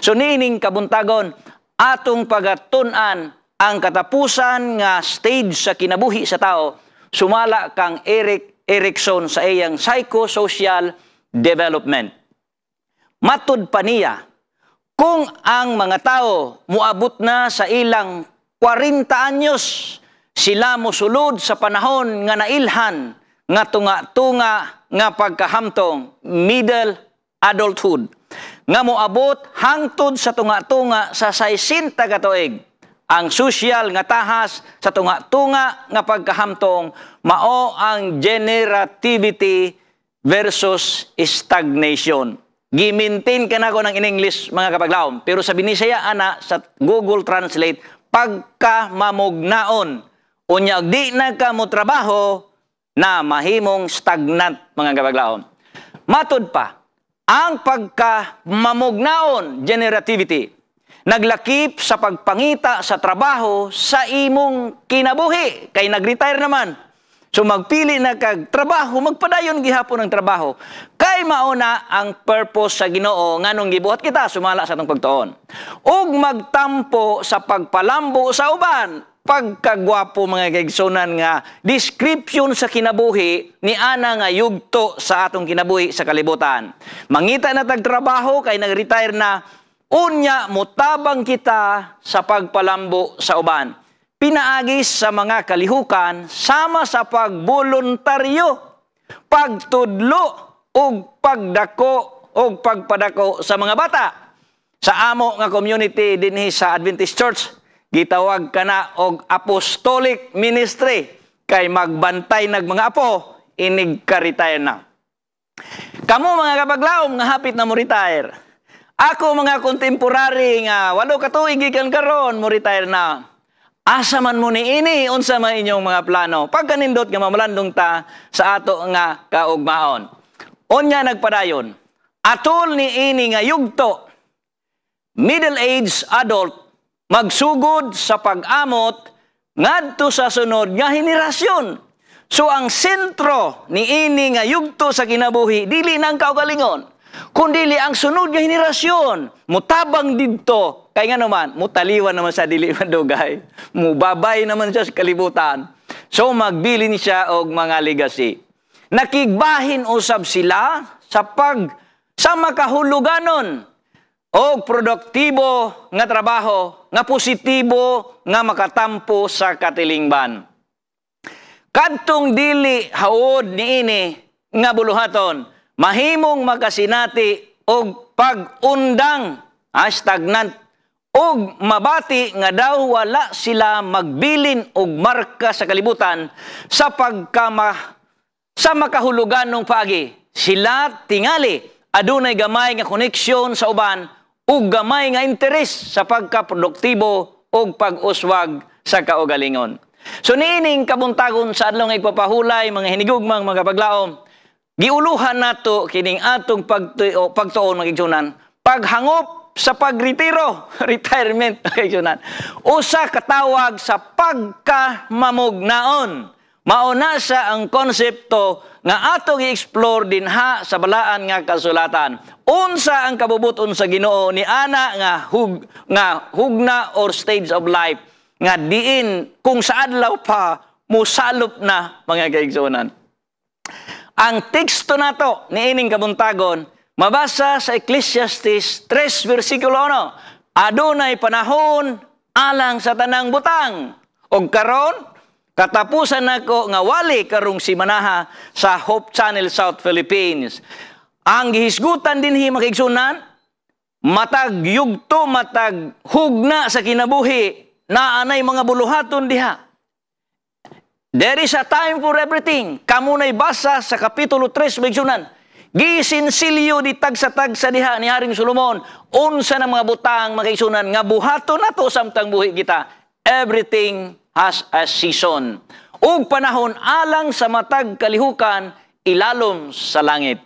So niining kabuntagon atong pagatun-an ang katapusan nga stage sa kinabuhi sa tao sumala kang Eric Erikson sa iyang psychosocial development. Matud pa niya kung ang mga tao muabot na sa ilang 40 anyos sila musulod sa panahon nga nailhan nga tunga-tunga nga pagkahamtong middle adulthood nga moabot hangtod sa tunga-tunga sa 60 ka tuig ang social nga tahas sa tunga-tunga nga pagkahamtong mao ang generativity versus stagnation. Gimintain ka na ko ng in English mga kapaglawom. Pero sa binisaya ana sa Google Translate, pagkamamugnaon. mamugnaon, di na mo trabaho na mahimong stagnant mga kapaglawom. Matod pa, ang pagkamamugnaon, generativity, naglakip sa pagpangita sa trabaho sa imong kinabuhi, kay nag-retire naman. So magpili na kag trabaho, magpadayon gihapon ang trabaho. Kay mauna ang purpose sa Ginoo nganong gibuhat kita sumala sa atong pagtuon. Ug magtampo sa pagpalambo sa uban pagkagwapo mga kaigsunan nga description sa kinabuhi ni ana nga yugto sa atong kinabuhi sa kalibutan. Mangita na tagtrabaho kay nag-retire na unya mutabang kita sa pagpalambo sa uban. Pinaagis sa mga kalihukan sama sa pagboluntaryo, pagtudlo ug pagdako ug pagpadako sa mga bata. Sa amo nga community dinhi sa Adventist Church gitawag na og apostolic ministry kay magbantay nag mga apo inig ka retire na kamo mga kabaglaom nga hapit na mo retire ako mga contemporary nga walo ka tuig gikan karon mo retire na asa man mo ni ini unsa man inyong mga plano pagkanindot nga mamalandong ta sa ato nga kaugmaon unya nagpadayon atol ni ini nga yugto middle-aged adult magsugod sa pag-amot ngadto sa sunod nga henerasyon. So ang sentro ni ini nga yugto sa kinabuhi dili nang kaugalingon kundili ang sunod nga henerasyon mutabang didto kay nga naman mutaliwan naman sa dili man dugay mubabay naman siya sa kalibutan so magbilin siya og mga legacy nakigbahin usab sila sa pag sa makahuluganon og produktibo nga trabaho nga positibo nga makatampo sa katilingban. Kadtong dili haod niini nga buluhaton, mahimong makasinati og pagundang hashtag stagnant og mabati nga daw wala sila magbilin og marka sa kalibutan sa pagkama sa makahulugan ng pagi. Sila tingali adunay gamay nga koneksyon sa uban ug gamay nga interes sa pagkaproduktibo ug pag-uswag sa kaugalingon. So niining kabuntagon sa adlong ipapahulay mga hinigugmang mga paglaom, giuluhan nato kining atong pagtuo pagtuon mga igsunan, paghangop sa pagretiro, retirement mga igsunan. Usa katawag sa pagkamamugnaon Mauna sa ang konsepto nga atong i-explore din ha sa balaan nga kasulatan. Unsa ang kabubuton sa Ginoo ni ana nga hug nga hugna or stage of life nga diin kung sa adlaw pa musalop na mga kaigsunan. Ang teksto nato ni ining kabuntagon mabasa sa Ecclesiastes 3 versikulo 1. Adunay panahon alang sa tanang butang. Og karon Katapusan nako nga wali karong si Manaha sa Hope Channel South Philippines. Ang gihisgutan dinhi makigsunan matag yugto matag hugna sa kinabuhi na anay mga buluhaton diha. There is a time for everything. Kamo nay basa sa kapitulo 3 makigsunan. Gisinsilyo di tag sa tag sa diha ni Haring Solomon unsa na mga butang makigsunan nga buhaton nato samtang buhi kita. Everything has a season. Ug panahon alang sa matag kalihukan ilalom sa langit.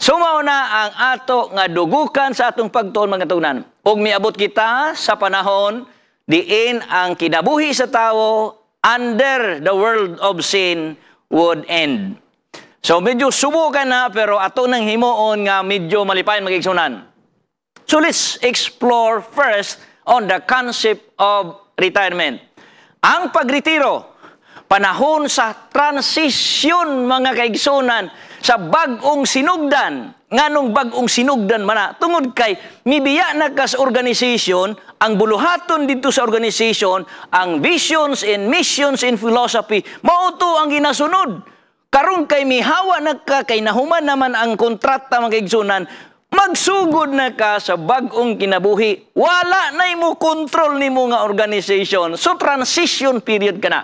Sumaw na ang ato nga dugukan sa atong pagtuon mga tunan. Ug miabot kita sa panahon diin ang kinabuhi sa tao under the world of sin would end. So medyo subukan na pero ato nang himuon nga medyo malipayon magigsunan. So let's explore first on the concept of retirement. Ang pagretiro, panahon sa transisyon mga kaigsunan sa bagong sinugdan. Nganong bagong sinugdan mana tungod kay mibiya na ka sa organization, ang buluhaton dito sa organization, ang visions and missions and philosophy mao to ang ginasunod Karong kay mihawa na ka kay nahuman naman ang kontrata mga kaigsunan magsugod na ka sa bagong kinabuhi. Wala na mo control ni mga organization. So transition period ka na.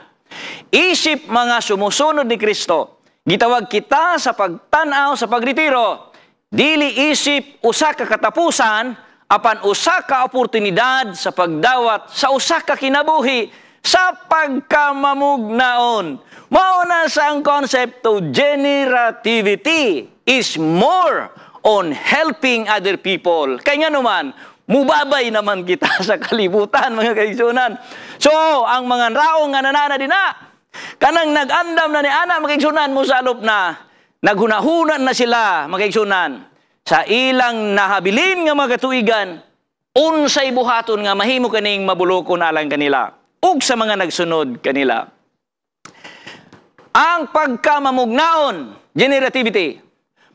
Isip mga sumusunod ni Kristo, gitawag kita sa pagtanaw sa pagretiro. Dili isip usa ka katapusan apan usa ka oportunidad sa pagdawat sa usa ka kinabuhi sa pagkamamugnaon. Mao na sa ang konsepto generativity is more on helping other people. Kaya nga naman, mubabay naman kita sa kalibutan, mga kaigsunan. So, ang mga raong nga nanana din na, kanang nag-andam na ni Ana, mga kaigsunan, mo sa alop na, naghunahunan na sila, mga kaigsunan, sa ilang nahabilin nga mga katuigan, unsay buhaton nga mahimo kaning mabulokon alang kanila, ug sa mga nagsunod kanila. Ang pagkamamugnaon, generativity,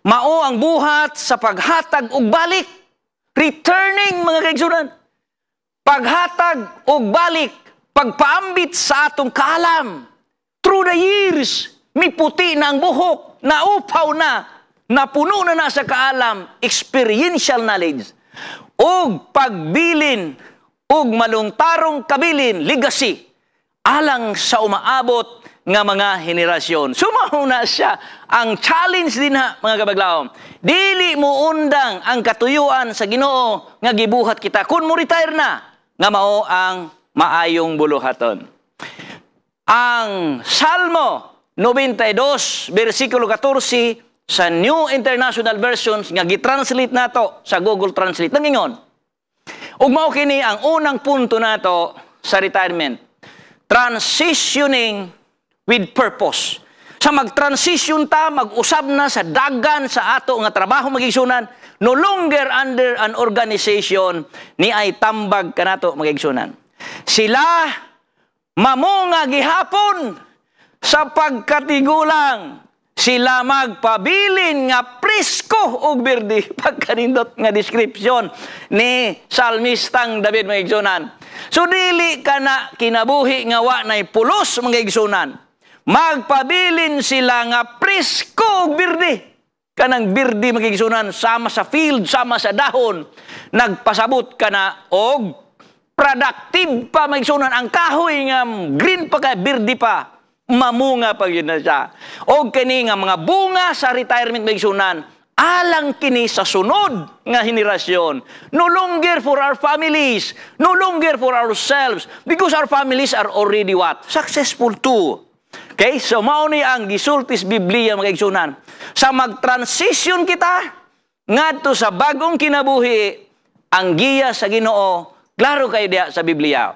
Mao ang buhat sa paghatag ug balik. Returning mga kaigsunan. Paghatag ug balik, pagpaambit sa atong kaalam. Through the years, may puti na ang buhok, naupaw na, napuno na na sa kaalam, experiential knowledge. Og pagbilin, og malungtarong kabilin, legacy, alang sa umaabot nga mga henerasyon. Sumahuna siya. Ang challenge din ha, mga kabaglaw. Dili mo undang ang katuyuan sa ginoo nga gibuhat kita. Kung mo retire na, nga mao ang maayong buluhaton. Ang Salmo 92, versikulo 14, sa New International Versions nga gitranslate nato sa Google Translate nangingon. Ug mao kini ang unang punto nato sa retirement. Transitioning with purpose. Sa mag-transition ta, mag-usab na sa dagan sa ato nga trabaho magigsunan, no longer under an organization ni ay tambag kanato magigsunan. Sila mamunga gihapon sa pagkatigulang sila magpabilin nga prisko og birdi pagkanindot nga description ni salmistang David mga igsunan. So dili kana kinabuhi nga wa nay pulos mga Magpabilin sila nga presko birdi. Kanang birdi magigisunan sama sa field, sama sa dahon. Nagpasabot ka na og productive pa magsunan ang kahoy nga mm, green pa kay birdi pa mamunga pag yun na siya. O kini nga mga bunga sa retirement magsunan alang kini sa sunod nga henerasyon. No longer for our families, no longer for ourselves because our families are already what? Successful too. Okay? So, mauni ang gisultis Biblia, mga igsunan. Sa mag-transition kita, ngadto sa bagong kinabuhi, ang giya sa ginoo, klaro kay diya sa Biblia.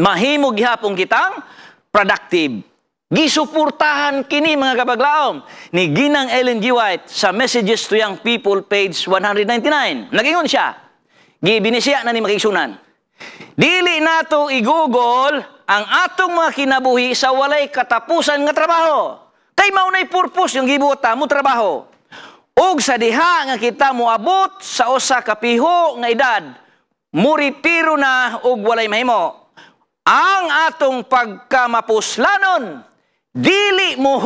Mahimo gihapon kitang productive. Gisuportahan kini mga kabaglaom ni Ginang Ellen G. White sa Messages to Young People page 199. Nagingon siya. Gibinisya na ni makiksunan. Dili nato i-google ang atong mga kinabuhi sa walay katapusan nga trabaho. Kay maunay purpose yung gibuta mo trabaho. Og sa diha nga kita mo abot sa usa ka piho nga edad, muritiro na og walay mahimo. Ang atong pagkamapuslanon, dili mo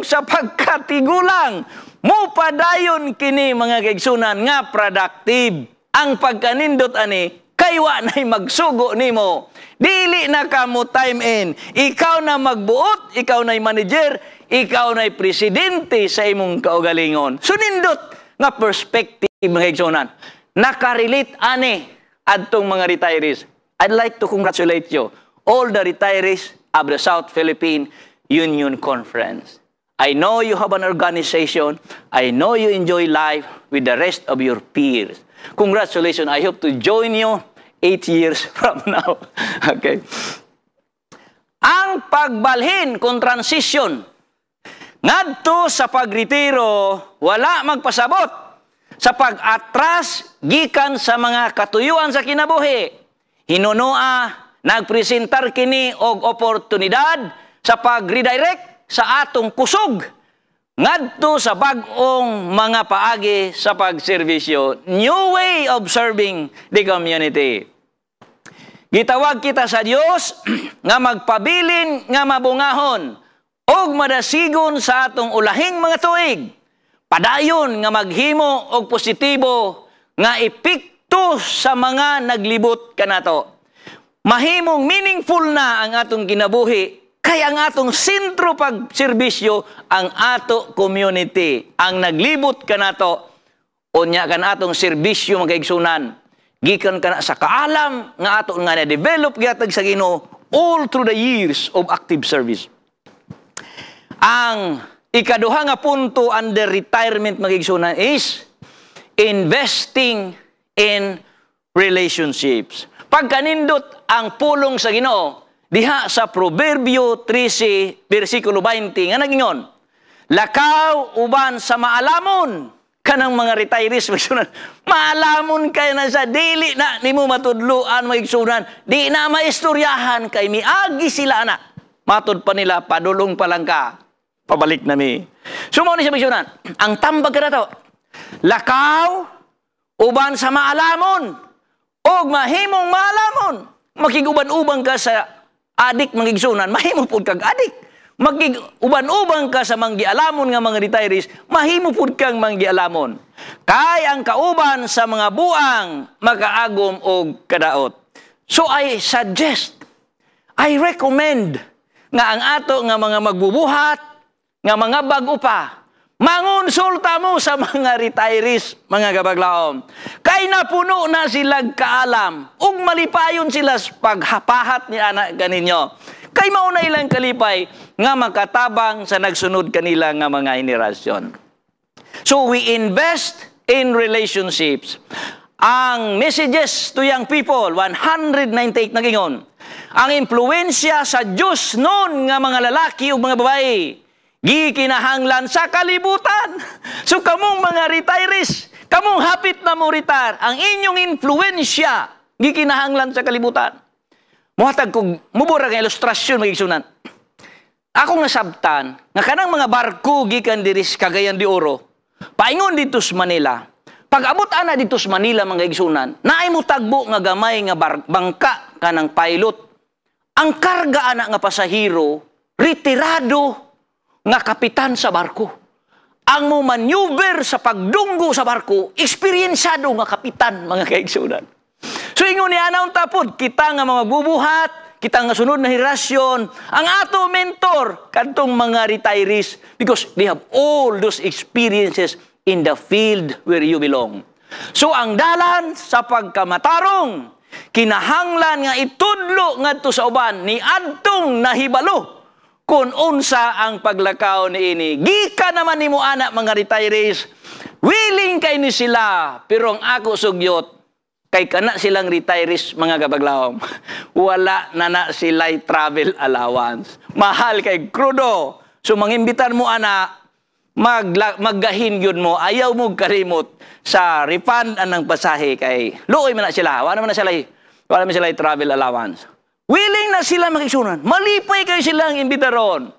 sa pagkatigulang. Mupadayon kini mga kaigsunan nga productive. Ang pagkanindot ani kay wa magsugo nimo. Dili na kamo time in. Ikaw na magbuot, ikaw na'y manager, ikaw na'y presidente sa imong kaugalingon. Sunindot nga perspective mga igsonan. Nakarelate ani adtong mga retirees. I'd like to congratulate you all the retirees of the South Philippine Union Conference. I know you have an organization. I know you enjoy life with the rest of your peers. Congratulations. I hope to join you eight years from now. okay? Ang pagbalhin kung transition ngadto sa pagretiro wala magpasabot sa pag-atras gikan sa mga katuyuan sa kinabuhi. Hinunoa nagpresentar kini og oportunidad sa pag-redirect sa atong kusog ngadto sa bag-ong mga paagi sa pagserbisyo. New way of serving the community. Gitawag kita sa Dios nga magpabilin nga mabungahon og madasigon sa atong ulahing mga tuig. Padayon nga maghimo og positibo nga epekto sa mga naglibot kanato. Mahimong meaningful na ang atong ginabuhi kay ang atong sentro pagserbisyo ang ato community ang naglibot kanato unya kan atong serbisyo mga gikan kana sa kaalam nga ato nga na-develop gyatag sa Ginoo all through the years of active service. Ang ikaduha nga punto under retirement magigsunan is investing in relationships. Pagkanindot ang pulong sa Ginoo diha sa Proverbio 13 bersikulo 20 nga nagingon, Lakaw uban sa maalamon kanang mga retirees magsunan maalamon kay na sa dili na nimo matudluan maigsunan di na maistoryahan kay miagi sila na matud pa nila padulong pa lang ka pabalik na mi sumo ni sa magsunan ang tambag kada to lakaw uban sa maalamon og mahimong maalamon makiguban uban ka sa adik mangigsunan mahimo pud kag adik Magiguban-uban ka sa manggialamon nga mga retirees, mahimo pud kang manggialamon. Kay ang kauban sa mga buang makaagom og kadaot. So I suggest, I recommend nga ang ato nga mga magbubuhat, nga mga bago pa, mangonsulta mo sa mga retirees, mga gabaglaom. Kay napuno na sila kaalam, ug malipayon sila sa paghapahat ni anak ganinyo. Kay mao na ilang kalipay nga makatabang sa nagsunod kanila nga mga henerasyon. So we invest in relationships. Ang messages to young people, 198 na gingon. Ang impluensya sa Diyos noon nga mga lalaki ug mga babae, gikinahanglan sa kalibutan. So kamong mga retirees, kamong hapit na mo retire, ang inyong influensya gikinahanglan sa kalibutan. Muhatag kog mubura nga ilustrasyon magigsunan. Akong nasabtan nga kanang mga barko gikan diri kagayan di Oro, paingon dito sa Manila. Pag abot ana dito sa Manila mga igsunan, naay mo tagbo nga gamay nga bar- bangka kanang pilot. Ang karga ana nga pasahero retirado nga kapitan sa barko. Ang mo maneuver sa pagdunggo sa barko, eksperyensyado nga kapitan mga kaigsunan. So ingon ni Anaon tapod, kita nga mga bubuhat, kita nga sunod na hirasyon, ang ato mentor, kantong mga retirees, because they have all those experiences in the field where you belong. So ang dalan sa pagkamatarong, kinahanglan nga itudlo ngadto sa uban ni Antong nahibalo kun unsa ang paglakaw ni ini. gika naman ni mo anak mga retirees willing kay ni sila pero ang ako sugyot Kay kana silang retirees mga gabaglawom Wala na na sila'y travel allowance. Mahal kay krudo. So mangimbitan mo ana mag maggahin yun mo, ayaw mo karimot sa refund anang pasahe kay luoy man na sila, wala man na sila, wala man sila'y travel allowance. Willing na sila makisunan, malipay kay silang imbitaron.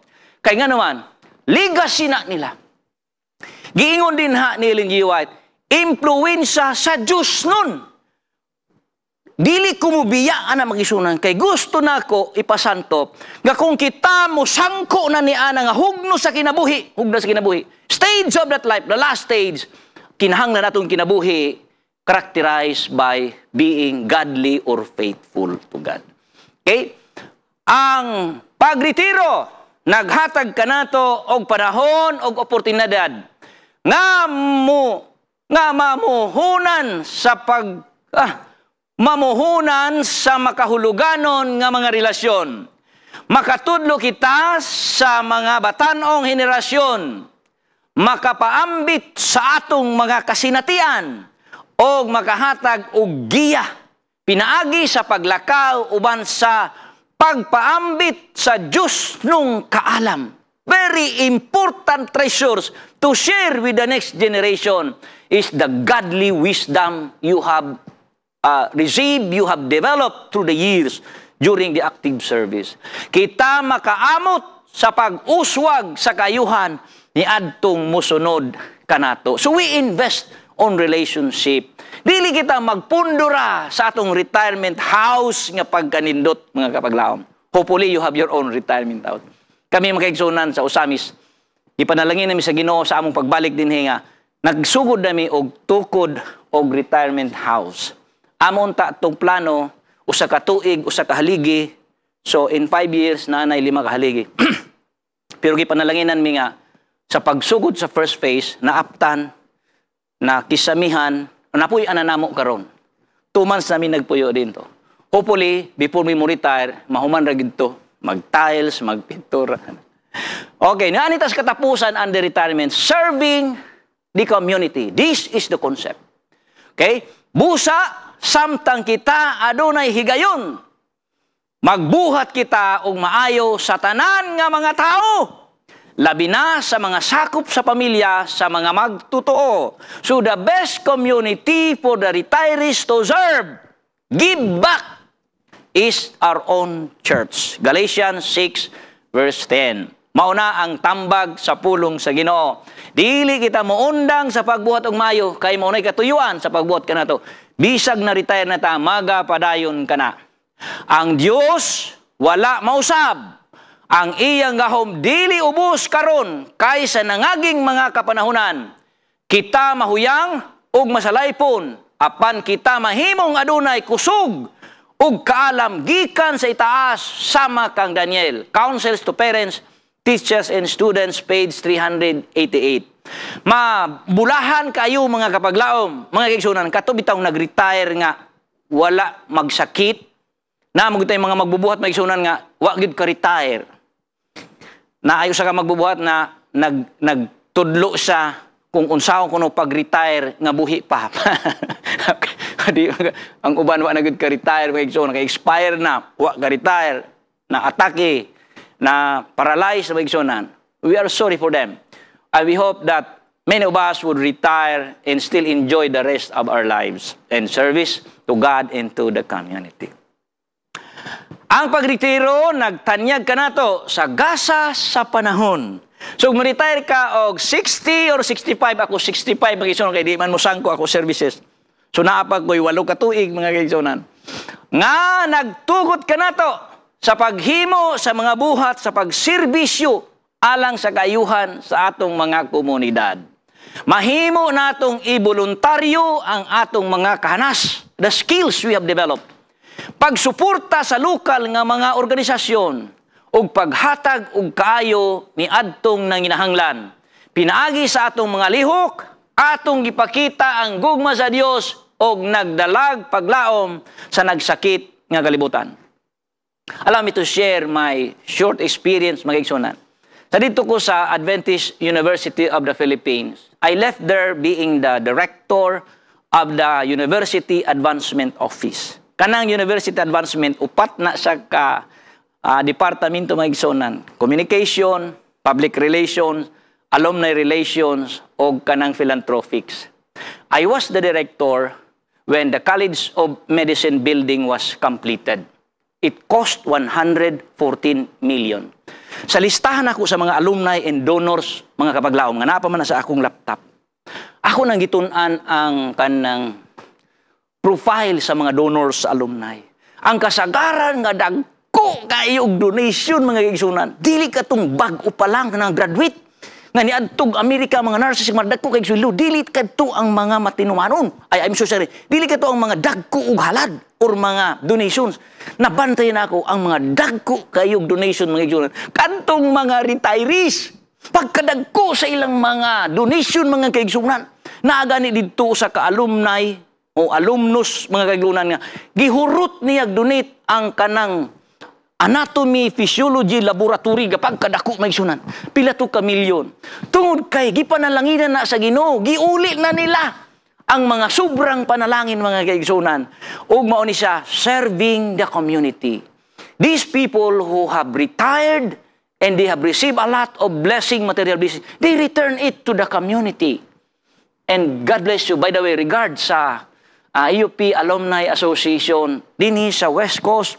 Kay nga naman, legacy na nila. Giingon din ha ni Ellen G. White, impluensya sa Diyos nun. Dili kumubiyaan ana magisunan kay gusto nako na ipasanto nga kung kita mo sangko na ni ana nga hugno sa kinabuhi, hugno sa kinabuhi. Stage of that life, the last stage, kinahanglan na natong kinabuhi characterized by being godly or faithful to God. Okay? Ang pagretiro, naghatag ka nato og panahon og oportunidad nga mo nga mamuhunan sa pag ah, mamuhunan sa makahuluganon nga mga relasyon. Makatudlo kita sa mga batanong henerasyon. Makapaambit sa atong mga kasinatian o makahatag og giya pinaagi sa paglakaw uban sa pagpaambit sa Diyos nung kaalam. Very important treasures to share with the next generation is the godly wisdom you have uh, received, you have developed through the years during the active service. Kita makaamot sa pag-uswag sa kayuhan ni adtong musunod kanato. So we invest on relationship. Dili kita magpundura sa atong retirement house nga pagkanindot mga kapaglaom. Hopefully you have your own retirement out. Kami makaigsunan sa Usamis. Ipanalangin namin sa Ginoo sa among pagbalik din nga nagsugod nami og tukod og retirement house amon ta tong plano usa ka tuig usa ka haligi so in 5 years na nay lima ka haligi pero gipanalanginan mi nga sa pagsugod sa first phase na aptan na kisamihan na napuy ananamo karon two months na mi nagpuyo dito hopefully before mi mo retire mahuman ra gidto mag tiles mag pintura okay na anitas katapusan under retirement serving the community this is the concept okay busa samtang kita adunay higayon. Magbuhat kita og maayo sa tanan nga mga tao, labi na sa mga sakop sa pamilya, sa mga magtutoo. So the best community for the retirees to serve, give back, is our own church. Galatians 6 verse 10. Mauna ang tambag sa pulong sa Ginoo. Dili kita muundang sa pagbuhat og mayo kay nay katuyuan sa pagbuhat kana to. Bisag na retire na ta maga padayon kana. Ang Dios wala mausab. Ang iyang gahom dili ubos karon kaysa nangaging mga kapanahunan. Kita mahuyang ug masalaypon apan kita mahimong adunay kusog ug kaalam gikan sa itaas sama kang Daniel. Counsels to parents Teachers and Students, page 388. Mabulahan kayo mga kapaglaom, mga kaigsunan, katubitaw nag-retire nga, wala magsakit, na magutay mga magbubuhat mga maigsunan nga, wagid ka retire. Na ayo sa ka magbubuhat na nag nagtudlo siya kung unsaon kuno pag-retire nga buhi pa. Di, ang uban wa na ka retire maigsunan, kay expire na, wa ka retire na atake na paralyzed by igsunan, we are sorry for them. And we hope that many of us would retire and still enjoy the rest of our lives and service to God and to the community. Ang pagretiro, nagtanyag ka na to sa gasa sa panahon. So, retire ka og 60 or 65, ako 65, mga kaisonan, kay di man mo sangko ako services. So, naapag ko'y walo katuig, mga kaisonan. Nga, nagtugot ka na to sa paghimo sa mga buhat, sa pagserbisyo alang sa kayuhan sa atong mga komunidad. Mahimo natong ibuluntaryo ang atong mga kahanas, the skills we have developed. Pagsuporta sa lokal nga mga organisasyon ug paghatag og kaayo ni adtong nanginahanglan. Pinaagi sa atong mga lihok, atong gipakita ang gugma sa Dios og nagdalag paglaom sa nagsakit nga kalibutan. Allow me to share my short experience, mga igsunan. Sa dito ko sa Adventist University of the Philippines, I left there being the director of the University Advancement Office. Kanang University Advancement, upat na sa ka, uh, departamento mga igsunan. Communication, public relations, alumni relations, o kanang philanthropics. I was the director when the College of Medicine building was completed. It cost 114 million. Sa listahan ako sa mga alumni and donors, mga kapaglaom, nga napa man sa akong laptop, ako nang gitunan ang kanang profile sa mga donors sa alumni. Ang kasagaran nga dagko kayo donation mga igsunan, dili katong bag-o pa lang ng graduate nga ni niadtog Amerika mga narcissist mga dagko kay sulo dili kadto ang mga matinumanon ay I'm so sorry dili kadto ang mga dagko ug halad or mga donations nabantay na ako ang mga dagko kayog donation mga ignorant kantong mga retirees pagkadagko sa ilang mga donation mga kaigsunan naagani didto sa kaalumnay o alumnus mga kaiglunan nga gihurot niya donate ang kanang anatomy, physiology, laboratory kapag kadako may sunan. Pila to ka milyon. Tungod kay gipanalanginan na sa Ginoo, giuli na nila ang mga sobrang panalangin mga kaigsunan. Ug mao ni siya serving the community. These people who have retired and they have received a lot of blessing, material blessing, they return it to the community. And God bless you. By the way, regard sa uh, ah, IUP e Alumni Association, dinhi sa West Coast,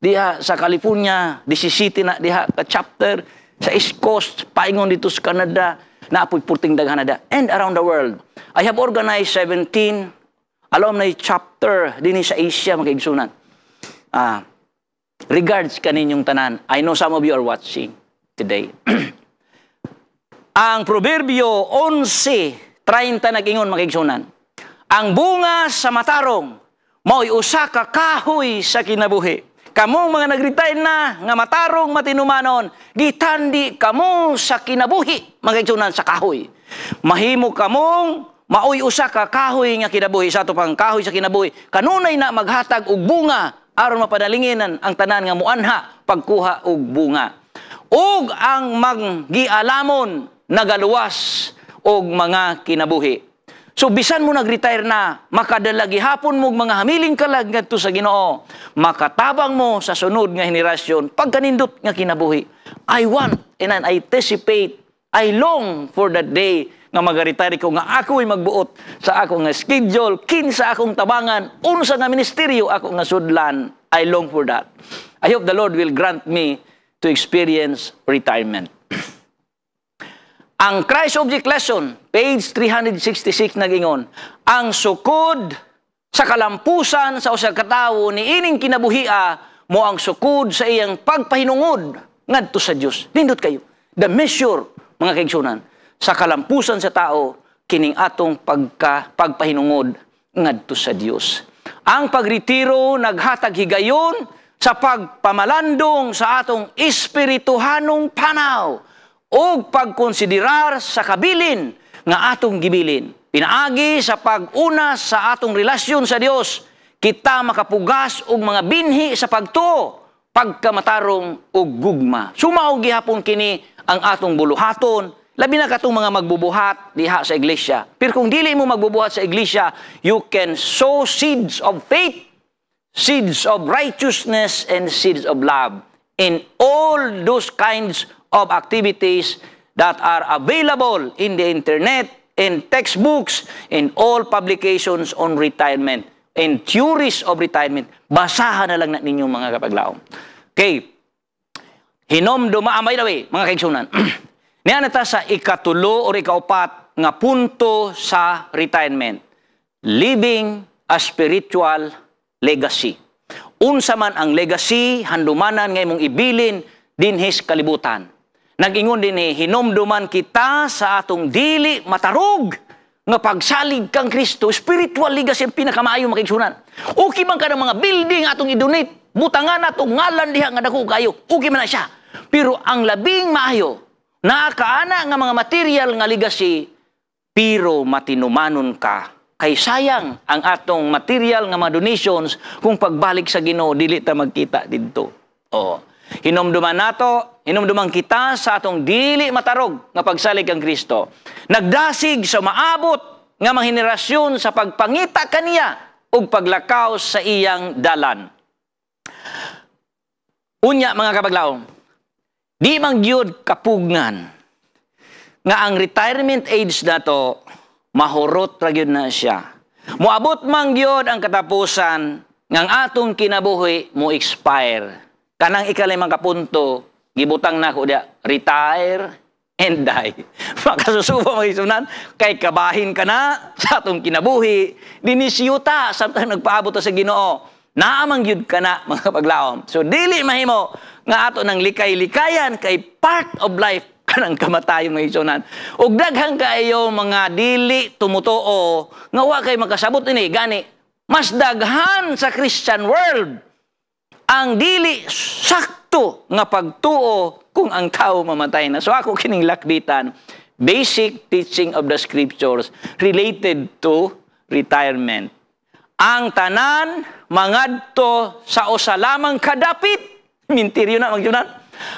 diha sa California, 17 na diha ka chapter sa East Coast, paingon dito sa Canada, na naapoy puting daghanada and around the world. I have organized 17 alumni chapter din sa Asia makaigsunan. Ah, uh, regards kaninyong tanan. I know some of you are watching today. Ang proverbio 11:30 nagingon makaigsunan. Ang bunga sa matarong mo'y usa ka kahoy sa kinabuhi Kamong mga nag na, nga matarong matinumanon, gitandi kamo sa kinabuhi, mga sa kahoy. Mahimo kamong maoy usa ka kahoy nga kinabuhi sa ato pang kahoy sa kinabuhi kanunay na maghatag og bunga aron mapadalinginan ang tanan nga muanha pagkuha og bunga ug ang maggialamon, nagaluwas og mga kinabuhi So bisan mo nag-retire na, makadala gihapon mo mga hamiling kalag ngadto sa Ginoo, makatabang mo sa sunod nga henerasyon pagkanindot nga kinabuhi. I want and I anticipate, I long for that day nga mag-retire ko nga ako'y magbuot sa akong schedule, kinsa akong tabangan, unsa nga ministeryo ako nga sudlan. I long for that. I hope the Lord will grant me to experience retirement. Ang Christ Object Lesson, page 366 nagingon, ang sukod sa kalampusan sa usa ka tawo ni ining kinabuhia mo ang sukod sa iyang pagpahinungod ngadto sa Dios. Nindot kayo. The measure mga kaigsunan sa kalampusan sa tao kining atong pagka pagpahinungod ngadto sa Dios. Ang pagretiro naghatag higayon sa pagpamalandong sa atong espirituhanong panaw o pagkonsiderar sa kabilin nga atong gibilin. Pinaagi sa pag-una sa atong relasyon sa Dios, kita makapugas og mga binhi sa pagtuo, pagkamatarong og gugma. Sumaog gihapon kini ang atong buluhaton, labi na katong mga magbubuhat diha sa iglesia. Pero kung dili mo magbubuhat sa iglesia, you can sow seeds of faith, seeds of righteousness and seeds of love in all those kinds of activities that are available in the internet, in textbooks, in all publications on retirement, in theories of retirement. Basahan na lang natin ninyo mga kapaglaom. Okay. Hinom dumaamay na mga kaigsunan. Niya nata sa ikatulo o ikaupat nga punto sa retirement. Living a spiritual legacy. Unsa man ang legacy, handumanan nga imong ibilin dinhis kalibutan. Nagingon din ni, hinomduman kita sa atong dili matarog nga pagsalig kang Kristo, spiritual ligas yung pinakamaayo makigsunan. Okay man ka ng mga building atong idonate, butangan atong ngalan diha nga dako kayo, okay man na siya. Pero ang labing maayo, nakaana nga mga material nga legacy, pero matinumanon ka kay sayang ang atong material nga mga donations kung pagbalik sa Ginoo dili ta magkita didto. Oh. Hinumduman nato, hinumduman kita sa atong dili matarog nga pagsalig ang Kristo. Nagdasig sa maabot nga mga sa pagpangita kaniya ug paglakaw sa iyang dalan. Unya mga kabaglaom, di mang gyud kapugnan nga ang retirement age nato mahurot ra gyud na siya. Moabot mang gyud ang katapusan ngang atong kinabuhi mo expire Kanang ikalimang kapunto, gibutang na ko retire and die. Makasusubo mga isunan, kay kabahin ka na sa atong kinabuhi, dinisyuta, samtang nagpaabot sa ginoo, naamang yud ka na mga paglaom. So dili mahimo nga ato ng likay-likayan kay part of life kanang kamatay mga isunan. Ug daghang kaayo mga dili tumutuo nga wa kay makasabot ini gani mas daghan sa Christian world ang dili sakto nga pagtuo kung ang tao mamatay na. So ako kining lakditan, basic teaching of the scriptures related to retirement. Ang tanan mangadto sa usa lamang kadapit. Mintiryo na magjunan.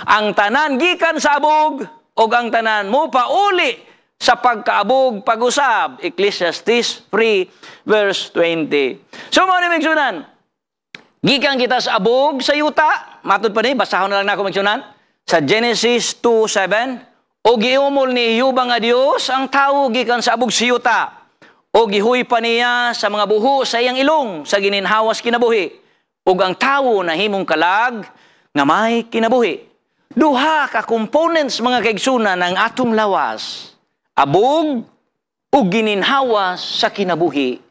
Ang tanan gikan sa abog o ang tanan mo pauli sa pagkaabog pag-usab. Ecclesiastes 3 verse 20. So mo ni magjunan, Gikan kita sa abog, sa yuta. Matod pa ni, basahon na lang na ako magsyonan. Sa Genesis 2.7, og giumol ni Yuba nga Dios ang tawo gikan sa abog sa yuta. og gihuy pa niya sa mga buho sa iyang ilong sa gininhawas kinabuhi. og ang tawo na himong kalag nga may kinabuhi. Duha ka components mga kaigsunan ng atong lawas. Abog o gininhawas sa kinabuhi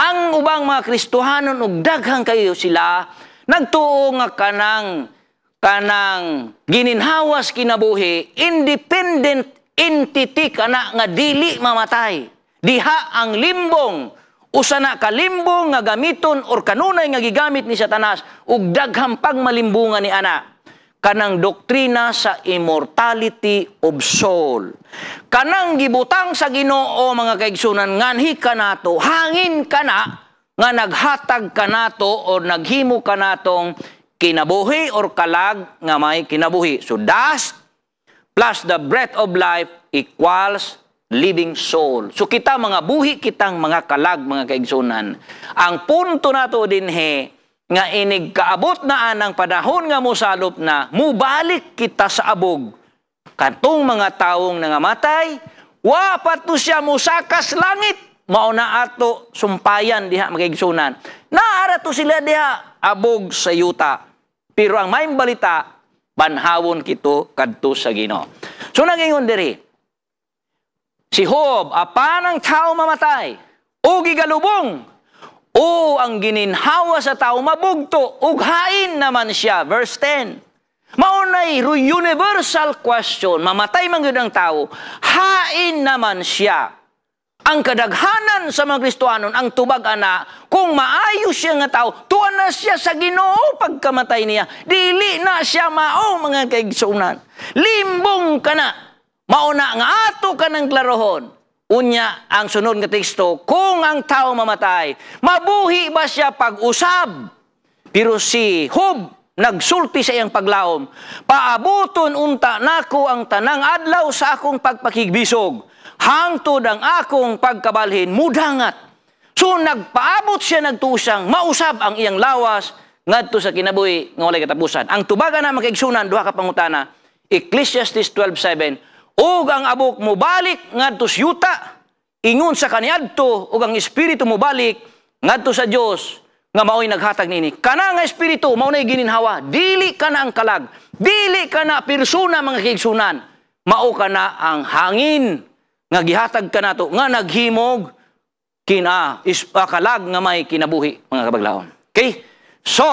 ang ubang mga Kristohanon og daghang kayo sila nagtuo nga kanang kanang gininhawas kinabuhi independent entity kana nga dili mamatay. Diha ang limbong usa na kalimbong nga gamiton or kanunay nga gigamit ni Satanas og daghang pagmalimbungan ni ana kanang doktrina sa immortality of soul. Kanang gibutang sa Ginoo mga kaigsunan nganhi kanato, hangin kana nga naghatag kanato o naghimo kanatong kinabuhi or kalag nga may kinabuhi. So dust plus the breath of life equals living soul. So kita mga buhi kitang mga kalag mga kaigsunan. Ang punto nato dinhe nga inig kaabot na anang panahon nga musalop na mubalik kita sa abog katong mga taong nangamatay wa pato siya musakas langit mao ato sumpayan diha magigsunan naara to sila diha abog sa yuta pero ang maayong balita banhawon kito kadto sa Ginoo so nangingon diri si Hob apan ang tao mamatay o gigalubong o ang gininhawa sa tao mabugto, ughain naman siya. Verse 10. Maunay universal question, mamatay man yun ang tao, hain naman siya. Ang kadaghanan sa mga Kristohanon, ang tubag ana, kung maayos siya nga tao, tuwa na siya sa ginoo pagkamatay niya. Dili na siya mao mga kaigsunan. Limbong ka na. Mauna nga ato ka ng klarohon Unya ang sunod nga teksto, kung ang tao mamatay, mabuhi ba siya pag-usab? Pero si Hob nagsulti sa iyang paglaom, paabuton unta nako ang tanang adlaw sa akong pagpakigbisog, hangtod ang akong pagkabalhin mudangat. So nagpaabot siya nagtusang mausab ang iyang lawas ngadto sa kinabuhi nga walay katapusan. Ang tubaga na makaigsunan duha ka pangutana, Ecclesiastes 12:7 ug ang abok mo balik ngadto sa yuta ingon sa kaniadto ug ang espiritu mo balik ngadto sa Dios nga maoy naghatag nini kana nga espiritu mao nay gininhawa dili kana ang kalag dili kana persona mga kigsunan mao kana ang hangin nga gihatag kanato nga naghimog kina ispakalag ah, nga may kinabuhi mga kabaglaon okay so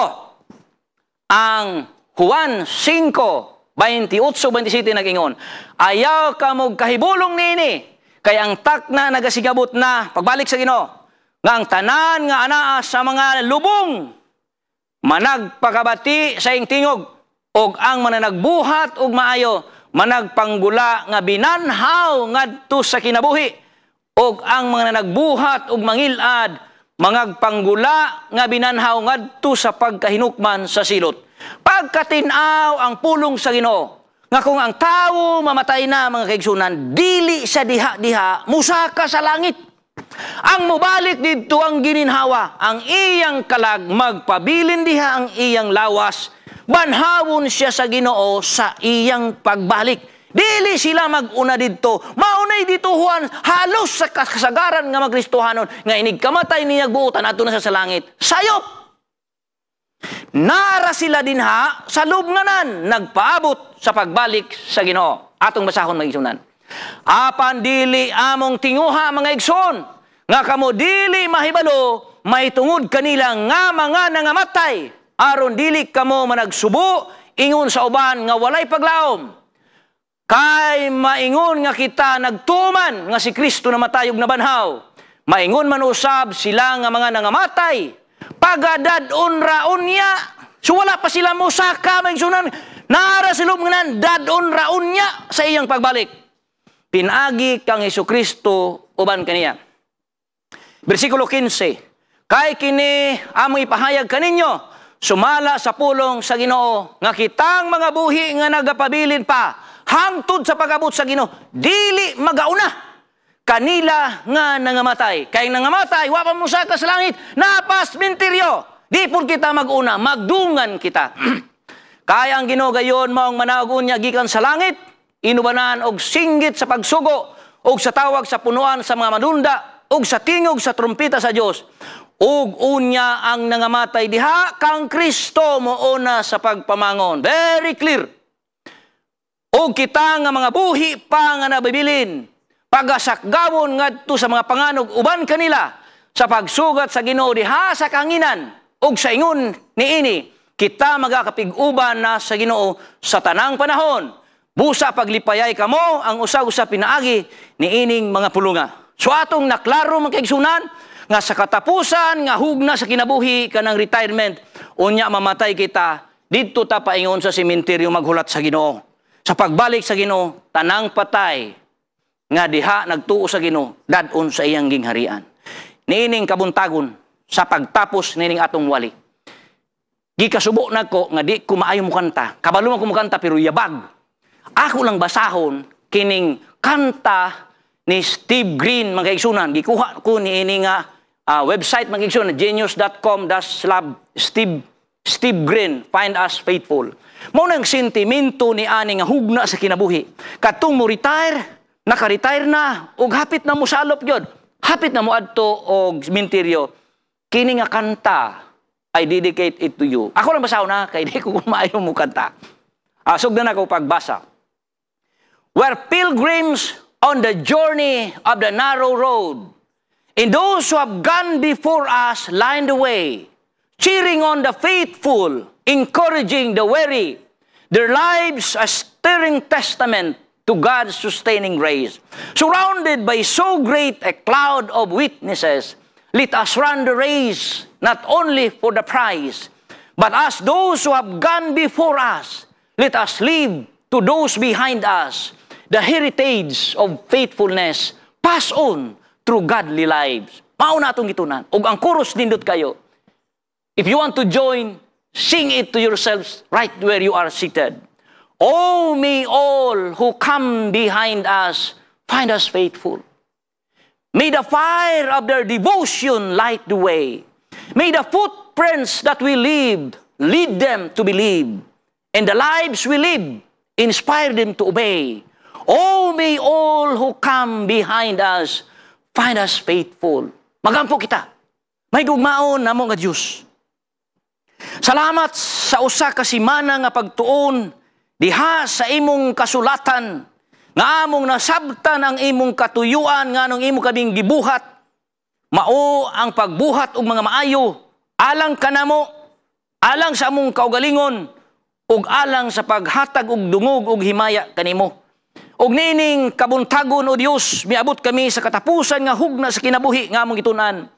ang Juan 5 28-27 nagingon, Ayaw ka mo kahibulong nini, kay ang takna nagasigabot na, pagbalik sa gino, nga ang tanan nga anaa sa mga lubong, managpakabati sa ing tingog, og ang mananagbuhat og maayo, managpanggula nga binanhaw ngadto sa kinabuhi, og ang mananagbuhat og mangilad, mangagpanggula nga binanhaw ngadto sa pagkahinukman sa silot Pagkatinaw ang pulong sa Ginoo, nga kung ang tao mamatay na mga kaigsunan, dili sa diha-diha, musaka sa langit. Ang mubalik dito ang gininhawa, ang iyang kalag, magpabilin diha ang iyang lawas, banhawon siya sa ginoo sa iyang pagbalik. Dili sila maguna dito. Maunay dito Juan, halos sa kasagaran nga magkristohanon, nga inig kamatay niya buutan ato na sa langit. Sayop! Nara sila dinha sa lubnganan, nagpaabot sa pagbalik sa Ginoo. Atong basahon mga igsunan. Apan dili among tinguha mga igsoon, nga kamo dili mahibalo, may tungod kanila nga mga nangamatay. Aron dili kamo managsubo, ingon sa uban nga walay paglaom. Kay maingon nga kita nagtuman nga si Kristo na matayog na banhaw. Maingon man usab sila nga mga nangamatay pagadad raon niya. So wala pa sila musaka, magsunan, naara sila mga dadon raon niya sa iyang pagbalik. Pinagi kang Heso Kristo uban kaniya. Bersikulo 15, Kay kini amoy pahayag kaninyo, sumala sa pulong sa Ginoo nga kitang mga buhi nga nagapabilin pa hangtod sa pagabot sa Ginoo dili magauna kanila nga nangamatay. Kay nangamatay, wapan mo sa langit, napas mintiryo. Di pur kita maguna, magdungan kita. Kaya ang ginoogayon mo ang managun niya gikan sa langit, inubanan og singgit sa pagsugo, og sa tawag sa punuan sa mga madunda, og sa tingog sa trumpita sa Dios. Og unya ang nangamatay diha kang Kristo mo una sa pagpamangon. Very clear. Og kita nga mga buhi pa nga nabibilin, pagasakgawon ngadto sa mga panganog uban kanila sa pagsugat sa Ginoo diha sa kanginan ug sa ingon niini kita magakapig-uban na sa Ginoo sa tanang panahon busa paglipayay kamo ang usag usa pinaagi niining mga pulunga so atong naklaro man kay igsunan nga sa katapusan nga hugna sa kinabuhi kanang retirement unya mamatay kita didto ta paingon sa sementeryo maghulat sa Ginoo sa pagbalik sa Ginoo tanang patay nga diha nagtuo sa Ginoo dadun sa iyang gingharian. Niining kabuntagon sa pagtapos nining atong wali. Gikasubo na ko nga di ko maayo mo kanta. Kabalo man ko mo kanta pero yabag. Ako lang basahon kining kanta ni Steve Green magigsunan. Gikuha ko ni nga uh, website magigsunan genius.com genius.com/steve Steve Green, find us faithful. Mao nang sentimento ni ani nga hugna sa kinabuhi. Katong mo retire, naka-retire na ug hapit na mo sa alop gyud hapit na mo adto og sementeryo kini nga kanta I dedicate it to you ako lang basaw na kay di ko maayo mo kanta asog na ako pagbasa where pilgrims on the journey of the narrow road and those who have gone before us lined the way cheering on the faithful encouraging the weary their lives a stirring testament to God's sustaining grace. Surrounded by so great a cloud of witnesses, let us run the race not only for the prize, but as those who have gone before us, let us leave to those behind us the heritage of faithfulness pass on through godly lives. Mao na itong gitunan. Ug ang chorus nindot kayo. If you want to join, sing it to yourselves right where you are seated. Oh, may all who come behind us find us faithful. May the fire of their devotion light the way. May the footprints that we leave lead them to believe. And the lives we live inspire them to obey. Oh, may all who come behind us find us faithful. Magampo kita. May gugmaon na nga Diyos. Salamat sa usa ka simana nga pagtuon Diha sa imong kasulatan, nga among nasabtan ang imong katuyuan, nga nung imong kaming gibuhat, mao ang pagbuhat og mga maayo, alang kanamo, alang sa among kaugalingon, ug alang sa paghatag og dungog og himaya kanimo. Og nining kabuntagon o Dios, miabot kami sa katapusan nga hugna sa kinabuhi nga among gitunan.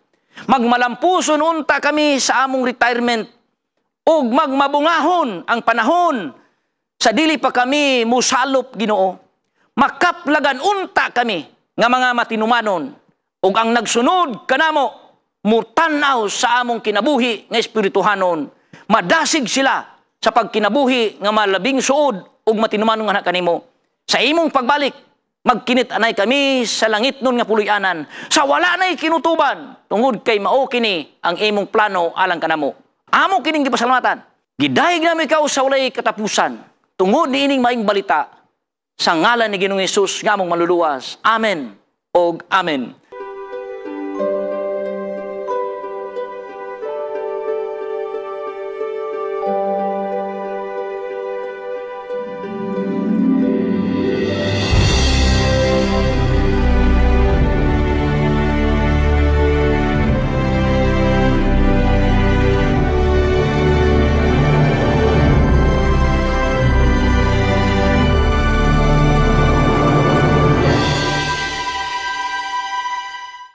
Magmalampuson unta kami sa among retirement ug magmabungahon ang panahon sa dili pa kami musalop Ginoo makaplagan unta kami nga mga matinumanon ug ang nagsunod kanamo mutanaw sa among kinabuhi nga espirituhanon madasig sila sa pagkinabuhi nga malabing suod ug matinumanon nga kanimo sa imong pagbalik magkinit anay kami sa langit nun nga puloy-anan sa wala nay kinutuban tungod kay mao kini ang imong plano alang kanamo Among kining gipasalamatan gidayeg nami ikaw sa walay katapusan Tungo ining maing balita sa ngalan ni Ginoong Hesus nga among maluluwas. Amen. Og amen.